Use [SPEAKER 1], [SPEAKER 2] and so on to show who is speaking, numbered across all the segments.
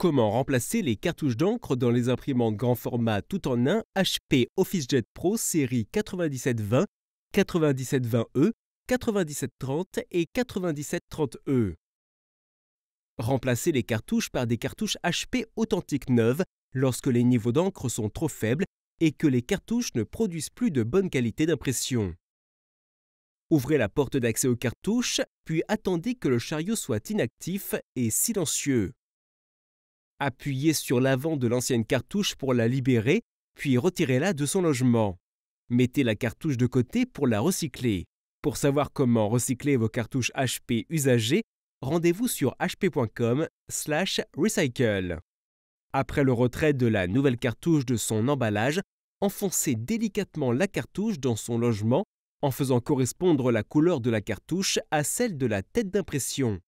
[SPEAKER 1] Comment remplacer les cartouches d'encre dans les imprimantes grand format tout en un HP OfficeJet Pro série 9720, 9720E, 9730 et 9730E. E. Remplacer les cartouches par des cartouches HP authentiques neuves lorsque les niveaux d'encre sont trop faibles et que les cartouches ne produisent plus de bonne qualité d'impression. Ouvrez la porte d'accès aux cartouches, puis attendez que le chariot soit inactif et silencieux. Appuyez sur l'avant de l'ancienne cartouche pour la libérer, puis retirez-la de son logement. Mettez la cartouche de côté pour la recycler. Pour savoir comment recycler vos cartouches HP usagées, rendez-vous sur hp.com/recycle. Après le retrait de la nouvelle cartouche de son emballage, enfoncez délicatement la cartouche dans son logement en faisant correspondre la couleur de la cartouche à celle de la tête d'impression.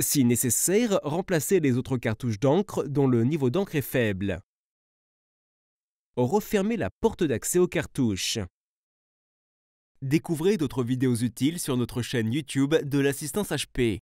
[SPEAKER 1] Si nécessaire, remplacez les autres cartouches d'encre dont le niveau d'encre est faible. Refermez la porte d'accès aux cartouches. Découvrez d'autres vidéos utiles sur notre chaîne YouTube de l'assistance HP.